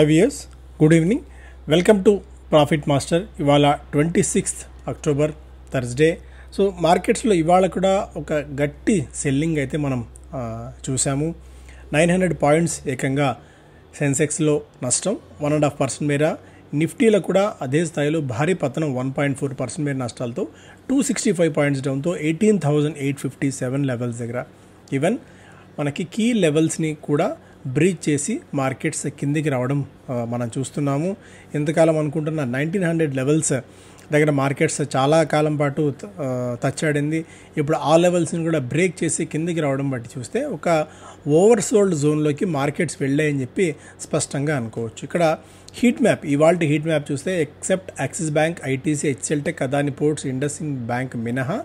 IVS good evening welcome to profit master ఇవాళ twenty sixth October Thursday so మార్కెట్స్లో ఇవాళ కూడా ఒక గట్టి సెల్లింగ్ అయితే మనం చూసాము నైన్ హండ్రెడ్ పాయింట్స్ ఏకంగా సెన్సెక్స్లో నష్టం వన్ అండ్ హాఫ్ పర్సెంట్ మేర నిఫ్టీలో కూడా అదే స్థాయిలో భారీ పతనం వన్ పాయింట్ ఫోర్ పర్సెంట్ మేర నష్టాలతో టూ సిక్స్టీ ఫైవ్ పాయింట్స్ డౌన్తో eighteen thousand eight fifty seven levels దగ్గర ఈవెన్ మనకి కీ లెవెల్స్ని కూడా బ్రీచ్ చేసి మార్కెట్స్ కిందికి రావడం మనం చూస్తున్నాము ఇంతకాలం అనుకుంటున్న నైన్టీన్ హండ్రెడ్ లెవెల్స్ దగ్గర మార్కెట్స్ చాలా కాలం పాటు తచ్చాడింది ఇప్పుడు ఆ లెవెల్స్ని కూడా బ్రేక్ చేసి కిందికి రావడం బట్టి చూస్తే ఒక ఓవర్సోల్డ్ జోన్లోకి మార్కెట్స్ వెళ్ళాయని చెప్పి స్పష్టంగా అనుకోవచ్చు ఇక్కడ హీట్ మ్యాప్ ఇవాళ హీట్ మ్యాప్ చూస్తే except Axis bank ITC HCLTech Adani ports Indus bank మినహా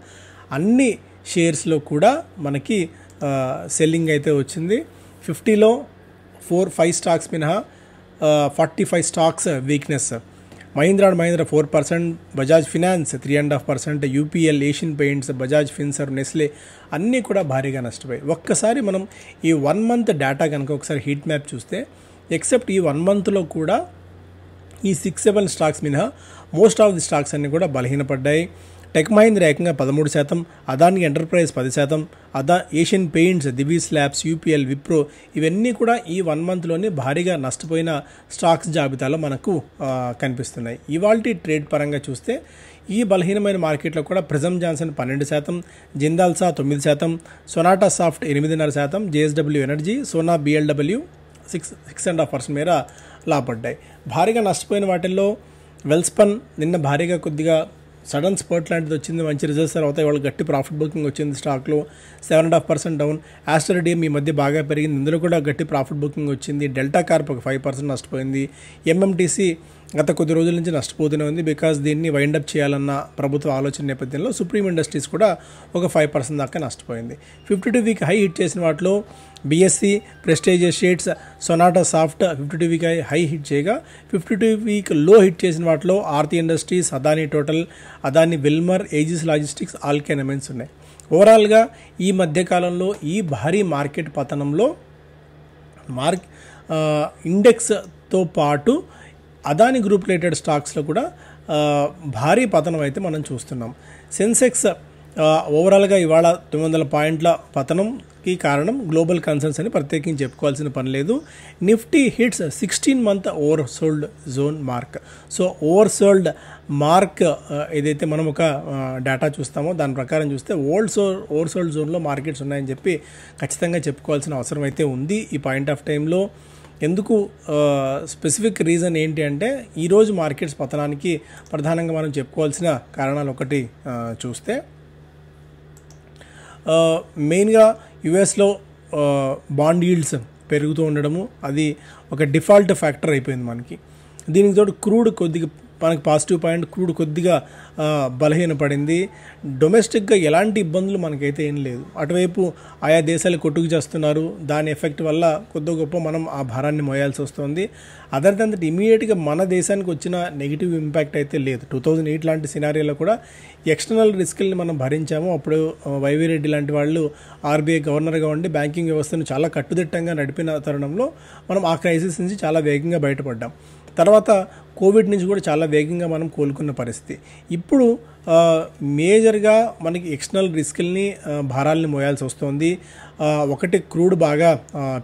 అన్ని షేర్స్లో కూడా మనకి సెల్లింగ్ అయితే వచ్చింది ఫిఫ్టీలో ఫోర్ ఫైవ్ స్టాక్స్ మినహా forty five stocks weakness Mahindra and Mahindra four percent Bajaj finance three and half percent UPL Asian paints Bajaj Finserv Nestle అన్నీ కూడా భారీగా నష్టపోయాయి ఒక్కసారి మనం ఈ వన్ మంత్ డేటా కనుక ఒకసారి హీట్ మ్యాప్ చూస్తే ఎక్సెప్ట్ ఈ వన్ మంత్లో కూడా ఈ సిక్స్ సెవెన్ స్టాక్స్ మినహా మోస్ట్ ఆఫ్ ది స్టాక్స్ అన్నీ కూడా బలహీనపడ్డాయి టెక్ మహీంద్ర ఏకంగా పదమూడు శాతం అదాని ఎంటర్ప్రైజ్ పది శాతం అదా Asian paints Divi's labs UPL Wipro ఇవన్నీ కూడా ఈ వన్ మంత్లోనే భారీగా నష్టపోయిన స్టాక్స్ జాబితాలో మనకు కనిపిస్తున్నాయి ఇవాల్టి ట్రేడ్ పరంగా చూస్తే ఈ బలహీనమైన మార్కెట్లో కూడా ప్రిజమ్ జాన్సన్ పన్నెండు శాతం జిందాల్సా తొమ్మిది శాతం సొనాటా సాఫ్ట్ ఎనిమిదిన్నర శాతం JSW energy Sona BLW six six and half percent మేర లాభపడ్డాయి భారీగా నష్టపోయిన వాటిల్లో వెల్స్పన్ నిన్న భారీగా కొద్దిగా సడన్ స్పర్ట్ లాంటిది వచ్చింది మంచి రిజల్ట్స్ తర్వాత వాళ్ళు గట్టి ప్రాఫిట్ బుకింగ్ వచ్చింది స్టాక్లో seven and half percent down ఆస్ట్రోడియం ఈ మధ్య బాగా పెరిగింది ఇందులో కూడా గట్టి ప్రాఫిట్ బుకింగ్ వచ్చింది డెల్టా కార్ప్ ఒక ఫైవ్ పర్సెంట్ నష్టపోయింది ఎంఎంటీసీ గత కొద్ది రోజుల నుంచి నష్టపోతూనే ఉంది బికాజ్ దీన్ని వైండప్ చేయాలన్న ప్రభుత్వ ఆలోచన నేపథ్యంలో సుప్రీం ఇండస్ట్రీస్ కూడా ఒక ఫైవ్ పర్సెంట్ దాకా నష్టపోయింది fifty two week high hit చేసిన వాటిలో BSE prestigious shades Sonata soft fifty two week high hit చేయగా fifty two week low hit చేసిన వాటిలో Aarti industries Adani total Adani Wilmar Aegis logistics Alkem ఉన్నాయి ఓవరాల్గా ఈ మధ్యకాలంలో ఈ భారీ మార్కెట్ పతనంలో మార్క్ ఇండెక్స్తో uh, పాటు అదాని గ్రూప్ రిలేటెడ్ స్టాక్స్లో కూడా భారీ పతనం అయితే మనం చూస్తున్నాం సెన్సెక్స్ ఓవరాల్గా ఇవాళ తొమ్మిది వందల పాయింట్ల పతనంకి కారణం గ్లోబల్ కన్సర్న్స్ అని ప్రత్యేకించి చెప్పుకోవాల్సిన పని లేదు Nifty hits sixteen month oversold zone mark so oversold mark ఏదైతే మనం ఒక డేటా చూస్తామో దాని ప్రకారం చూస్తే ఓల్డ్ సో ఓవర్ సోల్డ్ జోన్లో మార్కెట్స్ ఉన్నాయని చెప్పి ఖచ్చితంగా చెప్పుకోవాల్సిన అవసరం అయితే ఉంది ఈ పాయింట్ ఆఫ్ టైంలో ఎందుకు స్పెసిఫిక్ రీజన్ ఏంటి అంటే ఈరోజు మార్కెట్స్ పతనానికి ప్రధానంగా మనం చెప్పుకోవాల్సిన కారణాలు ఒకటి చూస్తే మెయిన్గా యుఎస్లో బాండ్ ఈల్డ్స్ పెరుగుతూ ఉండడము అది ఒక డిఫాల్ట్ ఫ్యాక్టర్ అయిపోయింది మనకి దీనికి తోడు క్రూడ్ కొద్దిగా మనకు పాజిటివ్ పాయింట్ క్రూడ్ కొద్దిగా బలహీనపడింది డొమెస్టిక్గా ఎలాంటి ఇబ్బందులు మనకైతే ఏం లేదు అటువైపు ఆయా దేశాలు కొట్టుకు చేస్తున్నారు దాని ఎఫెక్ట్ వల్ల కొద్ది గొప్ప మనం ఆ భారాన్ని మోయాల్సి వస్తుంది అదర్ దాని దట్ ఇమీడియట్గా మన దేశానికి వచ్చిన నెగిటివ్ ఇంపాక్ట్ అయితే లేదు టూ థౌజండ్ ఎయిట్ లాంటి సినారియోలో కూడా ఎక్స్టర్నల్ రిస్క్ని మనం భరించాము అప్పుడు వైవి రెడ్డి లాంటి వాళ్ళు ఆర్బీఐ గవర్నర్గా ఉండి బ్యాంకింగ్ వ్యవస్థను చాలా కట్టుదిట్టంగా నడిపిన తరుణంలో మనం ఆ క్రైసిస్ నుంచి చాలా వేగంగా బయటపడ్డాం తర్వాత కోవిడ్ నుంచి కూడా చాలా వేగంగా మనం కోలుకున్న పరిస్థితి ఇప్పుడు మేజర్గా మనకి ఎక్స్టర్నల్ రిస్క్ని భారాలని మోయాల్సి వస్తుంది ఒకటి క్రూడ్ బాగా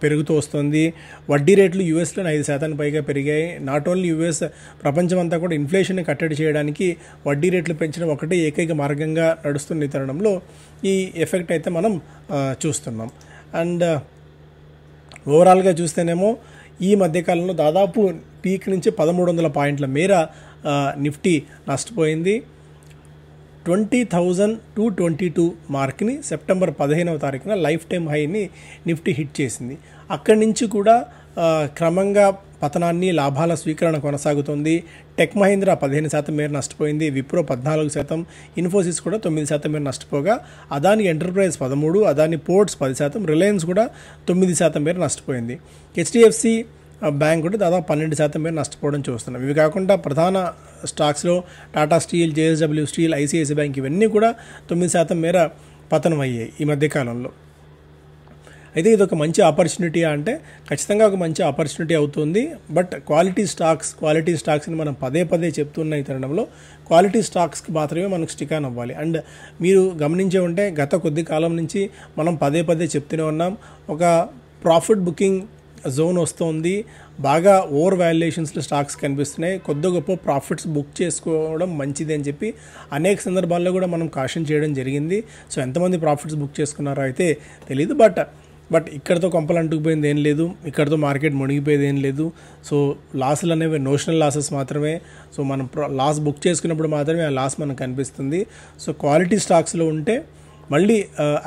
పెరుగుతూ వస్తుంది వడ్డీ రేట్లు యూఎస్లో ఐదు శాతానికి పైగా పెరిగాయి నాట్ ఓన్లీ యూఎస్ ప్రపంచం అంతా కూడా ఇన్ఫ్లేషన్ కట్టడి చేయడానికి వడ్డీ రేట్లు పెంచడం ఒకటే ఏకైక మార్గంగా నడుస్తున్న తరుణంలో ఈ ఎఫెక్ట్ అయితే మనం చూస్తున్నాం అండ్ ఓవరాల్గా చూస్తేనేమో ఈ మధ్యకాలంలో దాదాపు పీక్ నుంచి పదమూడు వందల పాయింట్ల మేర నిఫ్టీ నష్టపోయింది twenty thousand two twenty two మార్క్ని సెప్టెంబర్ పదిహేనవ తారీఖున లైఫ్ టైం హైని నిఫ్టీ హిట్ చేసింది అక్కడి నుంచి కూడా క్రమంగా పతనాన్ని లాభాల స్వీకరణ కొనసాగుతోంది టెక్ మహీంద్ర పదిహేను శాతం మేర నష్టపోయింది విప్రో పద్నాలుగు శాతం ఇన్ఫోసిస్ కూడా తొమ్మిది శాతం మేర నష్టపోగా అదాని ఎంటర్ప్రైజ్ పదమూడు అదాని పోర్ట్స్ పది శాతం రిలయన్స్ కూడా తొమ్మిది శాతం మేర నష్టపోయింది హెచ్డిఎఫ్సి బ్యాంక్ కూడా దాదాపు పన్నెండు శాతం మేర నష్టపోవడం చూస్తున్నాం ఇవి కాకుండా ప్రధాన స్టాక్స్లో Tata steel JSW steel ICICI bank ఇవన్నీ కూడా తొమ్మిది శాతం మేర పతనం అయ్యాయి ఈ మధ్యకాలంలో అయితే ఇది ఒక మంచి ఆపర్చునిటీ అంటే ఖచ్చితంగా ఒక మంచి ఆపర్చునిటీ అవుతుంది బట్ క్వాలిటీ స్టాక్స్ క్వాలిటీ స్టాక్స్ని మనం పదే పదే చెప్తున్న ఈ తరుణంలో క్వాలిటీ స్టాక్స్కి మాత్రమే మనకు స్టికాన్ అవ్వాలి అండ్ మీరు గమనించే ఉంటే గత కొద్ది కాలం నుంచి మనం పదే పదే చెప్తూనే ఉన్నాం ఒక ప్రాఫిట్ బుకింగ్ జోన్ వస్తుంది బాగా ఓవర్ వాల్యుయేషన్స్లో స్టాక్స్ కనిపిస్తున్నాయి కొద్ది గొప్ప ప్రాఫిట్స్ బుక్ చేసుకోవడం మంచిది అని చెప్పి అనేక సందర్భాల్లో కూడా మనం కాషన్ చేయడం జరిగింది సో ఎంతమంది ప్రాఫిట్స్ బుక్ చేసుకున్నారో అయితే తెలియదు బట్ బట్ ఇక్కడతో కొంపలు అంటుకుపోయింది ఏం లేదు ఇక్కడతో మార్కెట్ మునిగిపోయేది ఏం లేదు సో లాసులు అనేవి నోషనల్ లాసెస్ మాత్రమే సో మనం లాస్ బుక్ చేసుకున్నప్పుడు మాత్రమే ఆ లాస్ మనకు కనిపిస్తుంది సో క్వాలిటీ స్టాక్స్లో ఉంటే మళ్ళీ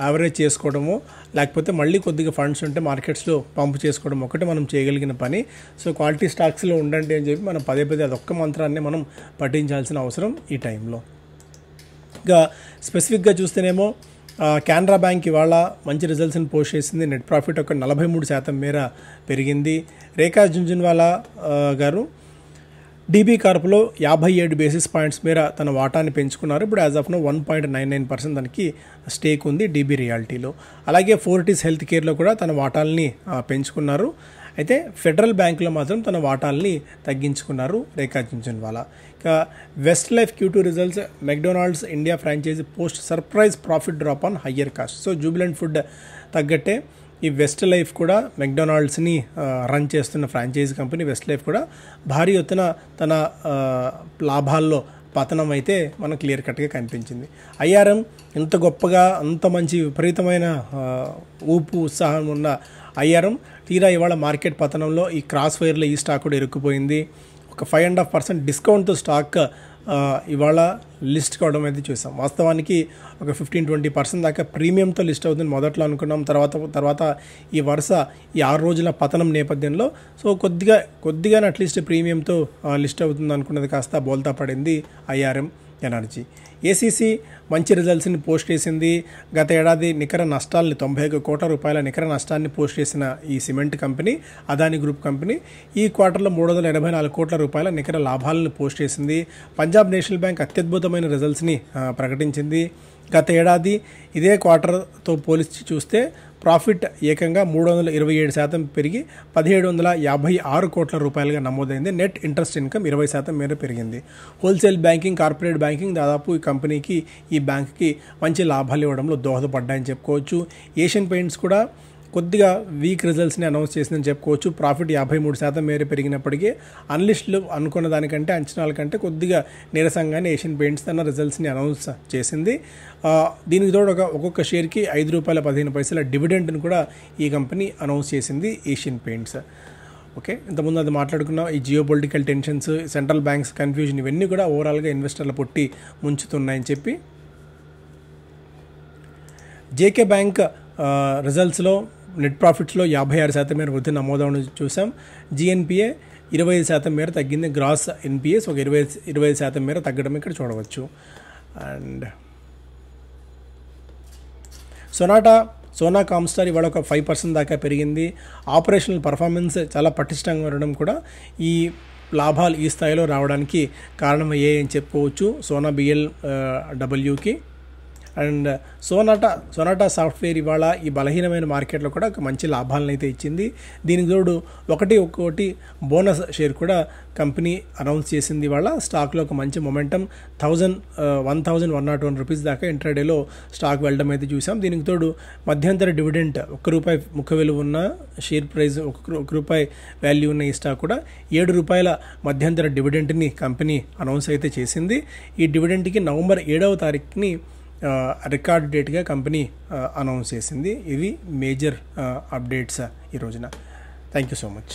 యావరేజ్ చేసుకోవడము లేకపోతే మళ్ళీ కొద్దిగా ఫండ్స్ ఉంటే మార్కెట్స్లో పంప్ చేసుకోవడం ఒకటి మనం చేయగలిగిన పని సో క్వాలిటీ స్టాక్స్లో ఉండండి అని చెప్పి మనం పదే పదే అదొక్క మంత్రాన్ని మనం పఠించాల్సిన అవసరం ఈ టైంలో ఇంకా స్పెసిఫిక్గా చూస్తేనేమో కెనరా బ్యాంక్ ఇవాళ మంచి రిజల్ట్స్ని పోస్ట్ చేసింది నెట్ ప్రాఫిట్ ఒక నలభై మూడు శాతం మేర పెరిగింది రేఖా జుంజున్వాలా గారు డీబీ కార్పులో యాభై ఏడు బేసిస్ పాయింట్స్ మేర తన వాటాన్ని పెంచుకున్నారు ఇప్పుడు as of now one point nine nine percent తనకి స్టేక్ ఉంది డీబీ రియాలిటీలో అలాగే ఫోర్టీస్ హెల్త్ కేర్లో కూడా తన వాటాలని పెంచుకున్నారు అయితే ఫెడరల్ బ్యాంకులో మాత్రం తన వాటాల్ని తగ్గించుకున్నారు Rekha Jhunjhunwala west life Q two results McDonald's India franchise post surprise profit drop on higher cost so jubilant food తగ్గట్టే ఈ వెస్ట్ లైఫ్ కూడా మెక్డొనాల్డ్స్ని రన్ చేస్తున్న ఫ్రాంచైజీ కంపెనీ వెస్ట్ లైఫ్ కూడా భారీ ఎత్తున తన లాభాల్లో పతనం అయితే మనకు క్లియర్ కట్గా కనిపించింది ఐఆర్ఎం ఇంత గొప్పగా అంత మంచి విపరీతమైన ఊపు ఉత్సాహం ఉన్న ఐఆర్ఎం తీరా ఇవాళ మార్కెట్ పతనంలో ఈ క్రాస్ వైర్లో ఈ స్టాక్ కూడా ఇరుక్కుపోయింది ఒక ఫైవ్ అండ్ హాఫ్ పర్సెంట్ డిస్కౌంట్తో స్టాక్ ఇవాళ లిస్ట్ కావడం అయితే చూసాం వాస్తవానికి ఒక ఫిఫ్టీన్ ట్వంటీ పర్సెంట్ దాకా ప్రీమియంతో లిస్ట్ అవుతుంది మొదట్లో అనుకున్నాం తర్వాత తర్వాత ఈ వరుస ఈ ఆరు రోజుల పతనం నేపథ్యంలో సో కొద్దిగా కొద్దిగా అట్లీస్ట్ ప్రీమియంతో లిస్ట్ అవుతుంది అనుకున్నది కాస్త బోల్తా పడింది ఐఆర్ఎం ఎనర్జీ ఏసీసీ మంచి రిజల్ట్స్ని పోస్ట్ చేసింది గత ఏడాది నికర నష్టాల్ని తొంభై ఒక కోట్ల రూపాయల నికర నష్టాన్ని పోస్ట్ చేసిన ఈ cement company Adani group company ఈ క్వార్టర్లో మూడు వందల ఎనభై నాలుగు కోట్ల రూపాయల నికర లాభాలను పోస్ట్ చేసింది పంజాబ్ నేషనల్ బ్యాంక్ అత్యద్భుతమైన రిజల్ట్స్ని ప్రకటించింది గత ఏడాది ఇదే క్వార్టర్తో పోలిచి చూస్తే ప్రాఫిట్ ఏకంగా మూడు వందల ఇరవై ఏడు శాతం పెరిగి పదిహేడు వందల యాభై ఆరు కోట్ల రూపాయలుగా నమోదైంది నెట్ ఇంట్రెస్ట్ ఇన్కమ్ ఇరవై శాతం మేర పెరిగింది హోల్సేల్ బ్యాంకింగ్ కార్పొరేట్ బ్యాంకింగ్ దాదాపు ఇక కంపెనీకి ఈ బ్యాంక్కి మంచి లాభాలు ఇవ్వడంలో దోహదపడ్డాయని చెప్పుకోవచ్చు ఏషియన్ పెయింట్స్ కూడా కొద్దిగా వీక్ రిజల్ట్స్ని అనౌన్స్ చేసిందని చెప్పుకోవచ్చు ప్రాఫిట్ యాభై మూడు శాతం మేర పెరిగినప్పటికీ అన్లిస్ట్లు అనుకున్న దానికంటే అంచనాల కంటే కొద్దిగా నీరసంగానే ఏషియన్ పెయింట్స్ తన రిజల్ట్స్ని అనౌన్స్ చేసింది దీనికి తోడు ఒక ఒక్కొక్క షేర్కి ఐదు రూపాయల పదిహేను పైసల డివిడెండ్ని కూడా ఈ కంపెనీ అనౌన్స్ చేసింది ఏషియన్ పెయింట్స్ ఓకే ఇంతకుముందు అది మాట్లాడుకున్నాం ఈ geopolitical tensions central banks confusion ఇవన్నీ కూడా ఓవరాల్గా ఇన్వెస్టర్ల పొట్టి ముంచుతున్నాయని చెప్పి జేకే బ్యాంక్ రిజల్ట్స్లో నెట్ ప్రాఫిట్స్లో యాభై ఆరు శాతం మేర వృద్ధి నమోదవని చూసాం జిఎన్పిఏ ఇరవై ఐదు శాతం మేర తగ్గింది గ్రాస్ ఎన్పిఎస్ ఒక ఇరవై ఇరవై ఐదు శాతం మేర తగ్గడం ఇక్కడ చూడవచ్చు అండ్ సొనాటా సోనా కామ్స్టార్ ఇవాళ ఒక ఫైవ్ పర్సెంట్ దాకా పెరిగింది ఆపరేషనల్ పర్ఫార్మెన్స్ చాలా పటిష్టంగా ఉండడం కూడా ఈ లాభాలు ఈ స్థాయిలో రావడానికి కారణమయ్యాయని చెప్పుకోవచ్చు సోనా బిఎల్ డబ్ల్యూకి అండ్ సోనాటా సోనాటా సాఫ్ట్వేర్ ఇవాళ ఈ బలహీనమైన మార్కెట్లో కూడా ఒక మంచి లాభాలను అయితే ఇచ్చింది దీనికి తోడు ఒకటి ఒక్కోటి బోనస్ షేర్ కూడా కంపెనీ అనౌన్స్ చేసింది ఇవాళ స్టాక్లో ఒక మంచి momentum thousand one thousand one nought one rupees దాకా ఇంటర్డేలో స్టాక్ వెళ్ళడం అయితే చూసాం దీనికి తోడు మధ్యంతర డివిడెంట్ ఒక్క రూపాయి ముఖ విలువ ఉన్న షేర్ ప్రైస్ ఒక రూపాయి వాల్యూ ఉన్న ఈ స్టాక్ కూడా ఏడు రూపాయల మధ్యంతర డివిడెంట్ని కంపెనీ అనౌన్స్ అయితే చేసింది ఈ డివిడెంట్కి నవంబర్ ఏడవ తారీఖుని రికార్డ్ డేట్గా కంపెనీ అనౌన్స్ చేసింది ఇవి మేజర్ అప్డేట్స్ ఈ రోజున థ్యాంక్ యూ సో మచ్